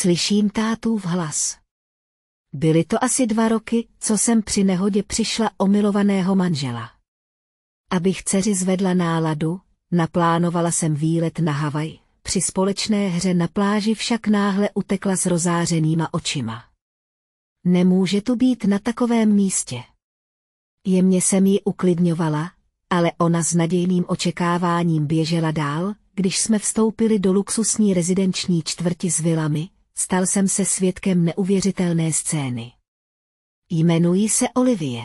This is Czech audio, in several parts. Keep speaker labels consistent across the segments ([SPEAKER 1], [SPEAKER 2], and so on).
[SPEAKER 1] slyším tátu v hlas. Byly to asi dva roky, co jsem při nehodě přišla o milovaného manžela. Abych dceři zvedla náladu, naplánovala jsem výlet na Havaj. Při společné hře na pláži však náhle utekla s rozářenýma očima. Nemůže tu být na takovém místě. Jemně jsem ji uklidňovala, ale ona s nadějným očekáváním běžela dál, když jsme vstoupili do luxusní rezidenční čtvrti s vilami, Stal jsem se svědkem neuvěřitelné scény. Jmenuji se Olivie.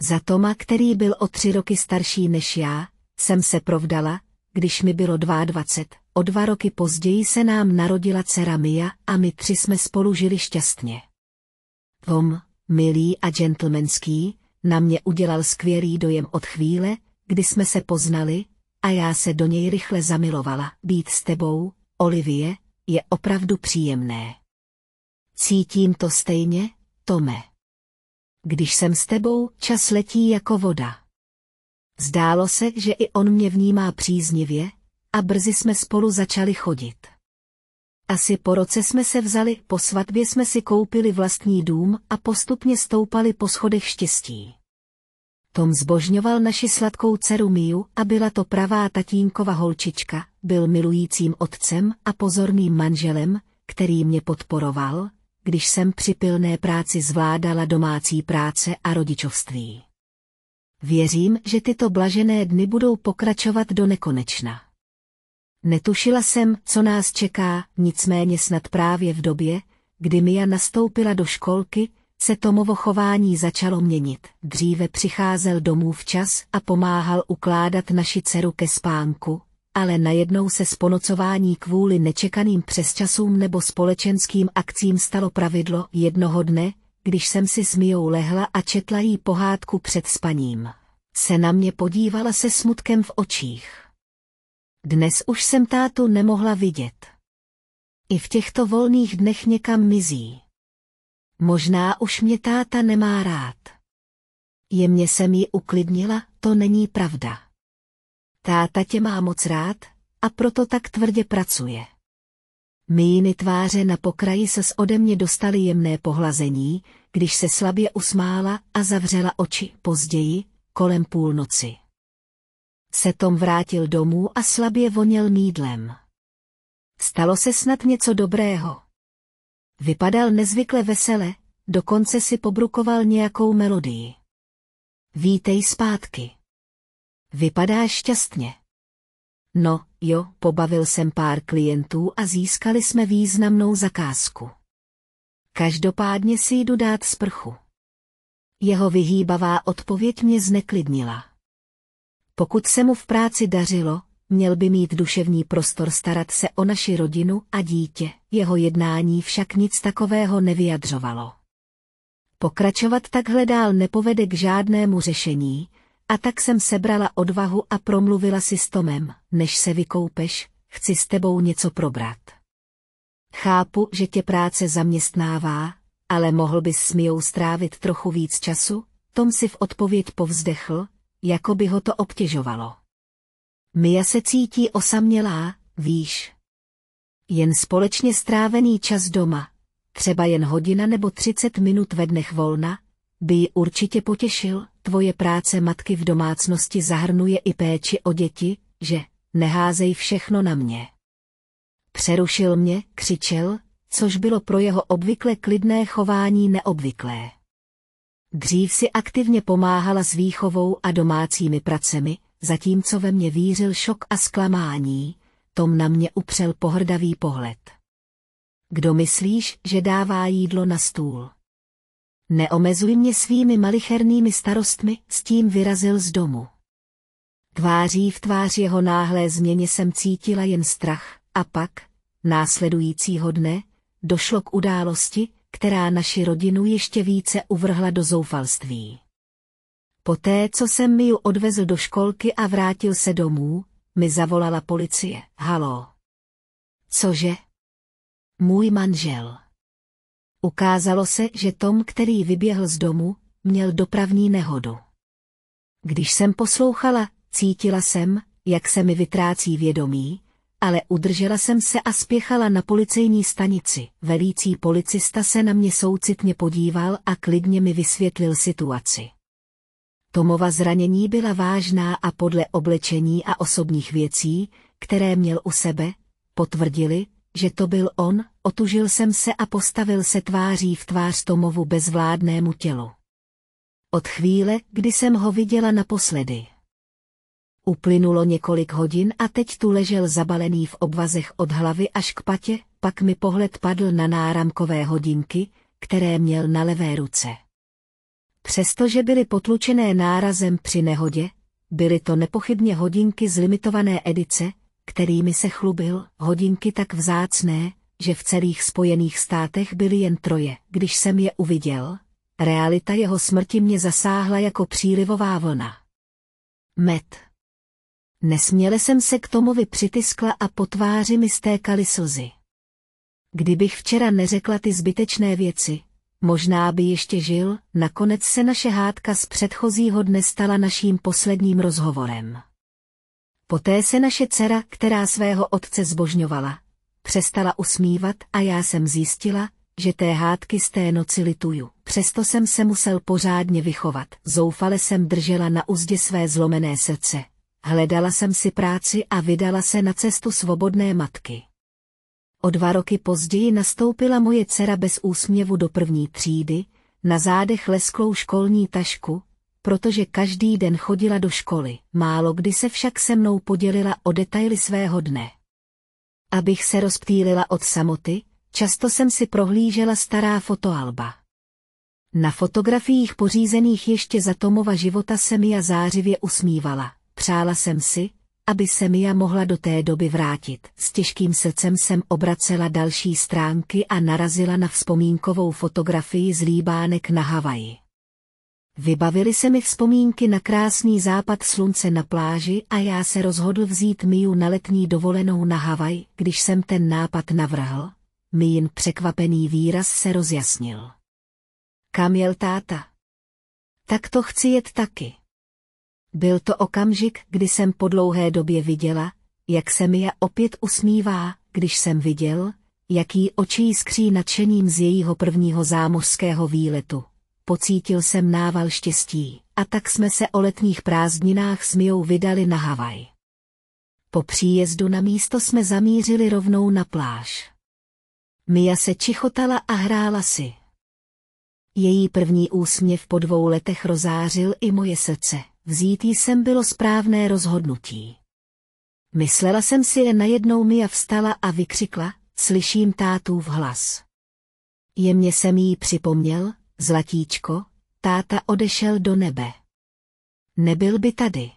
[SPEAKER 1] Za Toma, který byl o tři roky starší než já, jsem se provdala, když mi bylo 22, o dva roky později se nám narodila dcera Mia a my tři jsme spolu žili šťastně. Tom, milý a gentlemanský, na mě udělal skvělý dojem od chvíle, kdy jsme se poznali, a já se do něj rychle zamilovala. Být s tebou, Olivie, je opravdu příjemné. Cítím to stejně, Tome. Když jsem s tebou, čas letí jako voda. Zdálo se, že i on mě vnímá příznivě a brzy jsme spolu začali chodit. Asi po roce jsme se vzali, po svatbě jsme si koupili vlastní dům a postupně stoupali po schodech štěstí. Tom zbožňoval naši sladkou dceru Miu a byla to pravá tatínkova holčička, byl milujícím otcem a pozorným manželem, který mě podporoval, když jsem při pilné práci zvládala domácí práce a rodičovství. Věřím, že tyto blažené dny budou pokračovat do nekonečna. Netušila jsem, co nás čeká, nicméně snad právě v době, kdy Mia nastoupila do školky, se Tomovo chování začalo měnit. Dříve přicházel domů včas a pomáhal ukládat naši dceru ke spánku, ale najednou se sponocování kvůli nečekaným přesčasům nebo společenským akcím stalo pravidlo jednoho dne, když jsem si s Mijou lehla a četla jí pohádku před spaním. Se na mě podívala se smutkem v očích. Dnes už jsem tátu nemohla vidět. I v těchto volných dnech někam mizí. Možná už mě táta nemá rád. Jemně jsem ji uklidnila, to není pravda. Táta tě má moc rád, a proto tak tvrdě pracuje. Míny tváře na pokraji se s ode mě dostaly jemné pohlazení, když se slabě usmála a zavřela oči později, kolem půlnoci. Se Tom vrátil domů a slabě voněl mídlem. Stalo se snad něco dobrého. Vypadal nezvykle vesele, dokonce si pobrukoval nějakou melodii. Vítej zpátky. Vypadá šťastně. No, jo, pobavil jsem pár klientů a získali jsme významnou zakázku. Každopádně si jdu dát sprchu. Jeho vyhýbavá odpověď mě zneklidnila. Pokud se mu v práci dařilo, měl by mít duševní prostor starat se o naši rodinu a dítě, jeho jednání však nic takového nevyjadřovalo. Pokračovat takhle dál nepovede k žádnému řešení, a tak jsem sebrala odvahu a promluvila si s Tomem, než se vykoupeš, chci s tebou něco probrat. Chápu, že tě práce zaměstnává, ale mohl bys s Mijou strávit trochu víc času? Tom si v odpověď povzdechl, jako by ho to obtěžovalo. Mia se cítí osamělá, víš. Jen společně strávený čas doma, třeba jen hodina nebo třicet minut ve dnech volna, by ji určitě potěšil, Tvoje práce matky v domácnosti zahrnuje i péči o děti, že? Neházej všechno na mě. Přerušil mě, křičel, což bylo pro jeho obvykle klidné chování neobvyklé. Dřív si aktivně pomáhala s výchovou a domácími pracemi, zatímco ve mně vířil šok a zklamání, Tom na mě upřel pohrdavý pohled. Kdo myslíš, že dává jídlo na stůl? Neomezuj mě svými malichernými starostmi, s tím vyrazil z domu. Tváří v tvář jeho náhlé změně jsem cítila jen strach, a pak, následujícího dne, došlo k události, která naši rodinu ještě více uvrhla do zoufalství. Poté, co jsem ju odvezl do školky a vrátil se domů, mi zavolala policie. Halo. Cože? Můj manžel. Ukázalo se, že Tom, který vyběhl z domu, měl dopravní nehodu. Když jsem poslouchala, cítila jsem, jak se mi vytrácí vědomí, ale udržela jsem se a spěchala na policejní stanici. Velící policista se na mě soucitně podíval a klidně mi vysvětlil situaci. Tomova zranění byla vážná a podle oblečení a osobních věcí, které měl u sebe, potvrdili, že to byl on, otužil jsem se a postavil se tváří v tvář Tomovu bezvládnému tělu. Od chvíle, kdy jsem ho viděla naposledy. Uplynulo několik hodin a teď tu ležel zabalený v obvazech od hlavy až k patě, pak mi pohled padl na náramkové hodinky, které měl na levé ruce. Přestože byly potlučené nárazem při nehodě, byly to nepochybně hodinky z limitované edice, kterými se chlubil, hodinky tak vzácné, že v celých Spojených státech byly jen troje. Když jsem je uviděl, realita jeho smrti mě zasáhla jako přílivová vlna. Met. Nesměle jsem se k Tomovi přitiskla a po tváři mi stékaly slzy. Kdybych včera neřekla ty zbytečné věci, možná by ještě žil, nakonec se naše hádka z předchozího dne stala naším posledním rozhovorem. Poté se naše dcera, která svého otce zbožňovala, přestala usmívat a já jsem zjistila, že té hádky z té noci lituju. Přesto jsem se musel pořádně vychovat. Zoufale jsem držela na úzdě své zlomené srdce. Hledala jsem si práci a vydala se na cestu svobodné matky. O dva roky později nastoupila moje dcera bez úsměvu do první třídy, na zádech lesklou školní tašku, protože každý den chodila do školy, málo kdy se však se mnou podělila o detaily svého dne. Abych se rozptýlila od samoty, často jsem si prohlížela stará fotoalba. Na fotografiích pořízených ještě za Tomova života se Mia zářivě usmívala. Přála jsem si, aby se Mia mohla do té doby vrátit. S těžkým srdcem jsem obracela další stránky a narazila na vzpomínkovou fotografii z líbánek na Havaji. Vybavili se mi vzpomínky na krásný západ slunce na pláži a já se rozhodl vzít Miju na letní dovolenou na Havaj, když jsem ten nápad navrhl. Mijin překvapený výraz se rozjasnil. Kam jel táta? Tak to chci jet taky. Byl to okamžik, kdy jsem po dlouhé době viděla, jak se Mija opět usmívá, když jsem viděl, jaký očí skří nadšením z jejího prvního zámořského výletu pocítil jsem nával štěstí, a tak jsme se o letních prázdninách s Mijou vydali na Havaj. Po příjezdu na místo jsme zamířili rovnou na pláž. Mia se čichotala a hrála si. Její první úsměv po dvou letech rozářil i moje srdce. Vzít jí sem bylo správné rozhodnutí. Myslela jsem si, že najednou Mia vstala a vykřikla, slyším tátův hlas. Jemně jsem jí připomněl, Zlatíčko, táta odešel do nebe. Nebyl by tady.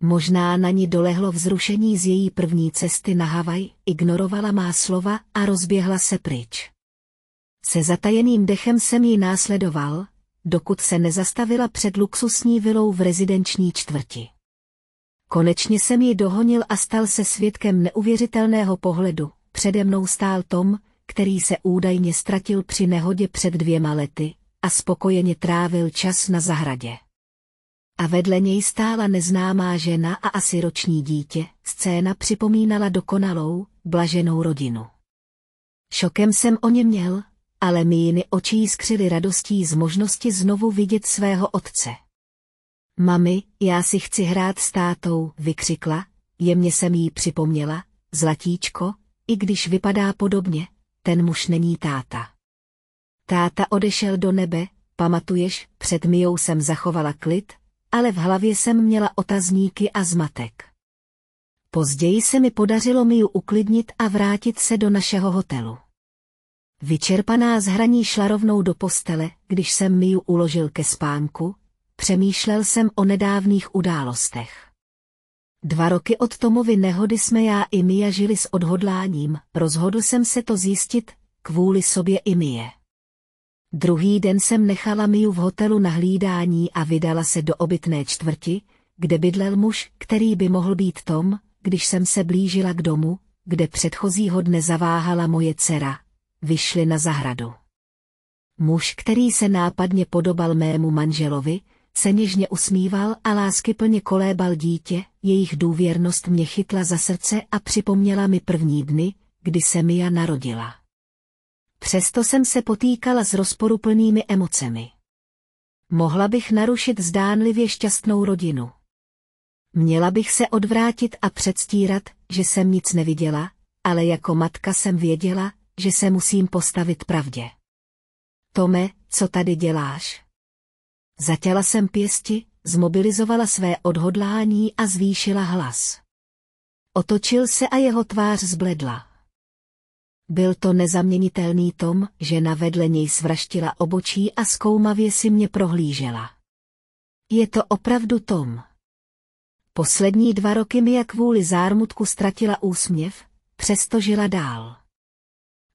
[SPEAKER 1] Možná na ní dolehlo vzrušení z její první cesty na Havaj, ignorovala má slova a rozběhla se pryč. Se zatajeným dechem jsem ji následoval, dokud se nezastavila před luxusní vilou v rezidenční čtvrti. Konečně jsem ji dohonil a stal se svědkem neuvěřitelného pohledu. Přede mnou stál Tom, který se údajně ztratil při nehodě před dvěma lety a spokojeně trávil čas na zahradě. A vedle něj stála neznámá žena a asi roční dítě, scéna připomínala dokonalou, blaženou rodinu. Šokem jsem o ně měl, ale míny očí skřily radostí z možnosti znovu vidět svého otce. Mami, já si chci hrát s tátou, vykřikla, jemně jsem jí připomněla, zlatíčko, i když vypadá podobně, ten muž není táta. Táta odešel do nebe, pamatuješ, před Mijou jsem zachovala klid, ale v hlavě jsem měla otazníky a zmatek. Později se mi podařilo Miju uklidnit a vrátit se do našeho hotelu. Vyčerpaná z hraní šla rovnou do postele, když jsem Miju uložil ke spánku, přemýšlel jsem o nedávných událostech. Dva roky od Tomovy nehody jsme já i Mia žili s odhodláním, rozhodl jsem se to zjistit, kvůli sobě i Mie. Druhý den jsem nechala Miu v hotelu na hlídání a vydala se do obytné čtvrti, kde bydlel muž, který by mohl být Tom, když jsem se blížila k domu, kde předchozího dne zaváhala moje dcera. Vyšli na zahradu. Muž, který se nápadně podobal mému manželovi, se něžně usmíval a lásky plně kolébal dítě, jejich důvěrnost mě chytla za srdce a připomněla mi první dny, kdy se mi já narodila. Přesto jsem se potýkala s rozporuplnými emocemi. Mohla bych narušit zdánlivě šťastnou rodinu. Měla bych se odvrátit a předstírat, že jsem nic neviděla, ale jako matka jsem věděla, že se musím postavit pravdě. Tome, co tady děláš? Zatěla jsem pěsti, zmobilizovala své odhodlání a zvýšila hlas. Otočil se a jeho tvář zbledla. Byl to nezaměnitelný tom, že na vedle něj svraštila obočí a zkoumavě si mě prohlížela. Je to opravdu Tom. Poslední dva roky mi jak kvůli zármutku ztratila úsměv, přesto žila dál.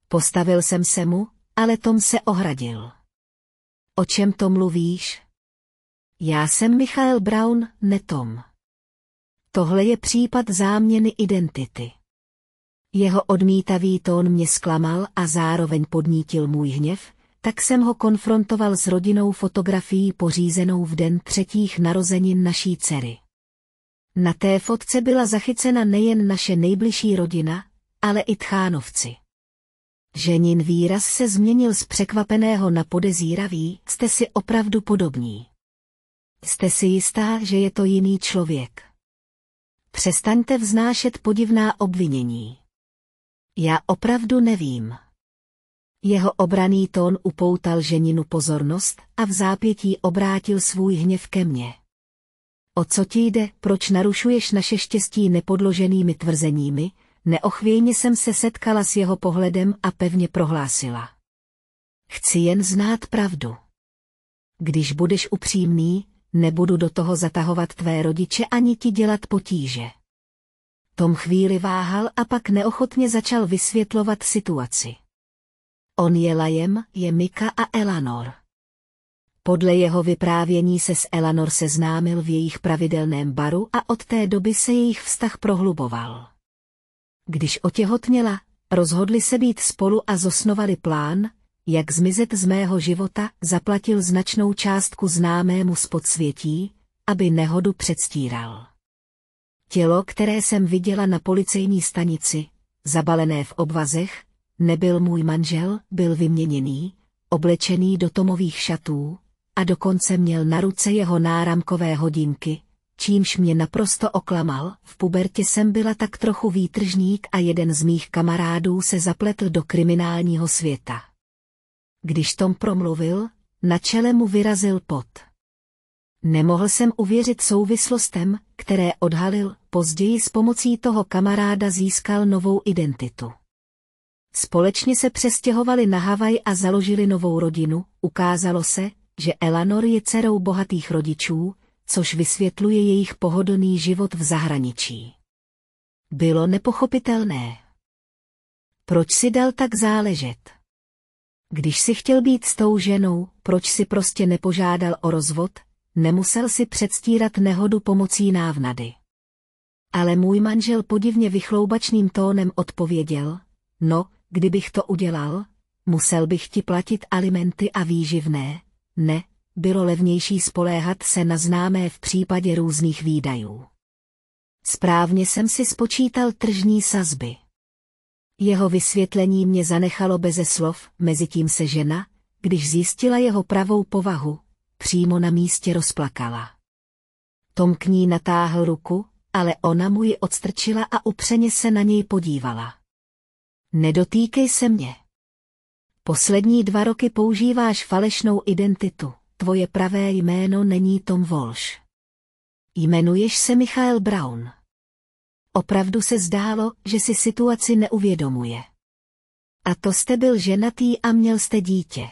[SPEAKER 1] Postavil jsem se mu, ale Tom se ohradil. O čem to mluvíš? Já jsem Michael Brown, netom. Tohle je případ záměny identity. Jeho odmítavý tón mě zklamal a zároveň podnítil můj hněv, tak jsem ho konfrontoval s rodinou fotografií pořízenou v den třetích narozenin naší dcery. Na té fotce byla zachycena nejen naše nejbližší rodina, ale i tchánovci. Ženin výraz se změnil z překvapeného na podezíravý, jste si opravdu podobní. Jste si jistá, že je to jiný člověk. Přestaňte vznášet podivná obvinění. Já opravdu nevím. Jeho obraný tón upoutal ženinu pozornost a v zápětí obrátil svůj hněv ke mně. O co ti jde, proč narušuješ naše štěstí nepodloženými tvrzeními? Neochvějně jsem se setkala s jeho pohledem a pevně prohlásila. Chci jen znát pravdu. Když budeš upřímný, nebudu do toho zatahovat tvé rodiče ani ti dělat potíže. Tom chvíli váhal a pak neochotně začal vysvětlovat situaci. On je Lajem, je Mika a Elanor. Podle jeho vyprávění se s Elanor seznámil v jejich pravidelném baru a od té doby se jejich vztah prohluboval. Když otěhotněla, rozhodli se být spolu a zosnovali plán, jak zmizet z mého života, zaplatil značnou částku známému z podsvětí, aby nehodu předstíral. Tělo, které jsem viděla na policejní stanici, zabalené v obvazech, nebyl můj manžel, byl vyměněný, oblečený do tomových šatů, a dokonce měl na ruce jeho náramkové hodinky, čímž mě naprosto oklamal, v pubertě jsem byla tak trochu výtržník a jeden z mých kamarádů se zapletl do kriminálního světa. Když Tom promluvil, na čele mu vyrazil pot. Nemohl jsem uvěřit souvislostem, které odhalil, později s pomocí toho kamaráda získal novou identitu. Společně se přestěhovali na Havaj a založili novou rodinu, ukázalo se, že Elanor je dcerou bohatých rodičů, což vysvětluje jejich pohodlný život v zahraničí. Bylo nepochopitelné. Proč si dal tak záležet? Když si chtěl být s tou ženou, proč si prostě nepožádal o rozvod, nemusel si předstírat nehodu pomocí návnady. Ale můj manžel podivně vychloubačným tónem odpověděl, no, kdybych to udělal, musel bych ti platit alimenty a výživné, ne, bylo levnější spoléhat se na známé v případě různých výdajů. Správně jsem si spočítal tržní sazby. Jeho vysvětlení mě zanechalo beze slov, mezitím se žena, když zjistila jeho pravou povahu, přímo na místě rozplakala. Tom k ní natáhl ruku, ale ona mu ji odstrčila a upřeně se na něj podívala. Nedotýkej se mě. Poslední dva roky používáš falešnou identitu, tvoje pravé jméno není Tom Walsh. Jmenuješ se Michael Brown. Opravdu se zdálo, že si situaci neuvědomuje. A to jste byl ženatý a měl jste dítě.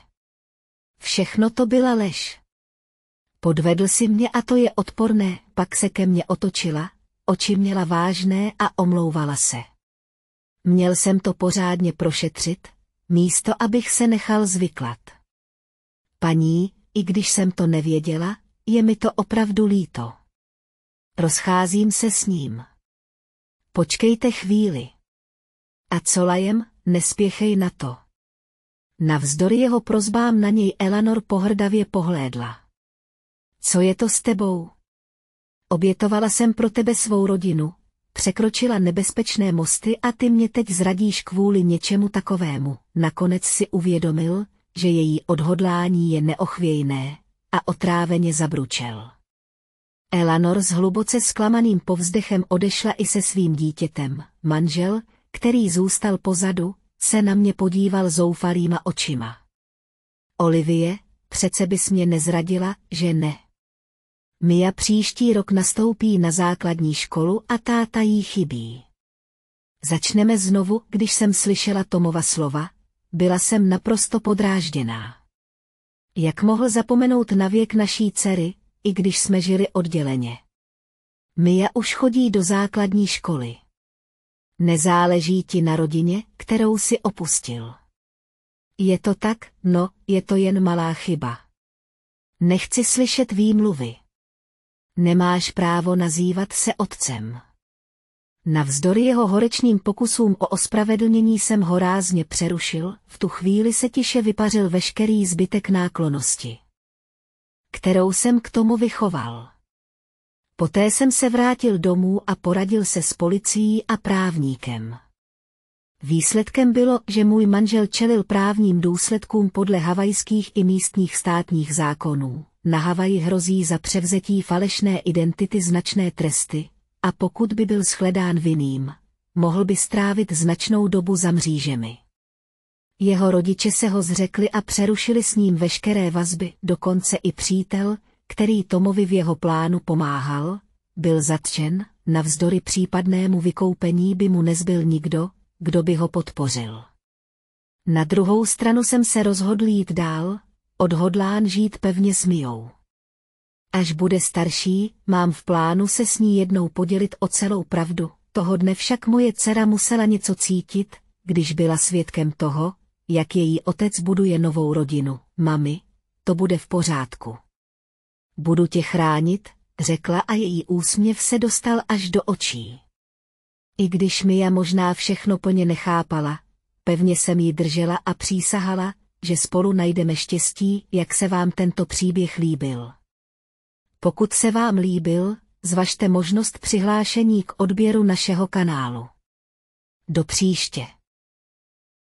[SPEAKER 1] Všechno to byla lež. Podvedl si mě a to je odporné, pak se ke mně otočila, oči měla vážné a omlouvala se. Měl jsem to pořádně prošetřit, místo abych se nechal zvyklat. Paní, i když jsem to nevěděla, je mi to opravdu líto. Rozcházím se s ním počkejte chvíli. A co lajem, nespěchej na to. Navzdory jeho prozbám na něj Elanor pohrdavě pohlédla. Co je to s tebou? Obětovala jsem pro tebe svou rodinu, překročila nebezpečné mosty a ty mě teď zradíš kvůli něčemu takovému. Nakonec si uvědomil, že její odhodlání je neochvějné a otráveně zabručel. Elanor s hluboce zklamaným povzdechem odešla i se svým dítětem. Manžel, který zůstal pozadu, se na mě podíval zoufalýma očima. Olivie, přece bys mě nezradila, že ne. Mia příští rok nastoupí na základní školu a táta jí chybí. Začneme znovu, když jsem slyšela Tomova slova, byla jsem naprosto podrážděná. Jak mohl zapomenout na věk naší dcery, i když jsme žili odděleně. Mia už chodí do základní školy. Nezáleží ti na rodině, kterou si opustil. Je to tak, no, je to jen malá chyba. Nechci slyšet výmluvy. Nemáš právo nazývat se otcem. Navzdory jeho horečným pokusům o ospravedlnění jsem ho rázně přerušil, v tu chvíli se tiše vypařil veškerý zbytek náklonosti kterou jsem k tomu vychoval. Poté jsem se vrátil domů a poradil se s policií a právníkem. Výsledkem bylo, že můj manžel čelil právním důsledkům podle havajských i místních státních zákonů. Na Havaji hrozí za převzetí falešné identity značné tresty, a pokud by byl shledán vinným, mohl by strávit značnou dobu za mřížemi. Jeho rodiče se ho zřekli a přerušili s ním veškeré vazby, dokonce i přítel, který Tomovi v jeho plánu pomáhal, byl zatčen, navzdory případnému vykoupení by mu nezbyl nikdo, kdo by ho podpořil. Na druhou stranu jsem se rozhodl jít dál, odhodlán žít pevně s Mijou. Až bude starší, mám v plánu se s ní jednou podělit o celou pravdu, toho dne však moje dcera musela něco cítit, když byla svědkem toho, jak její otec buduje novou rodinu. Mami, to bude v pořádku. Budu tě chránit, řekla a její úsměv se dostal až do očí. I když Mia možná všechno po ně nechápala, pevně jsem ji držela a přísahala, že spolu najdeme štěstí, jak se vám tento příběh líbil. Pokud se vám líbil, zvažte možnost přihlášení k odběru našeho kanálu. Do příště.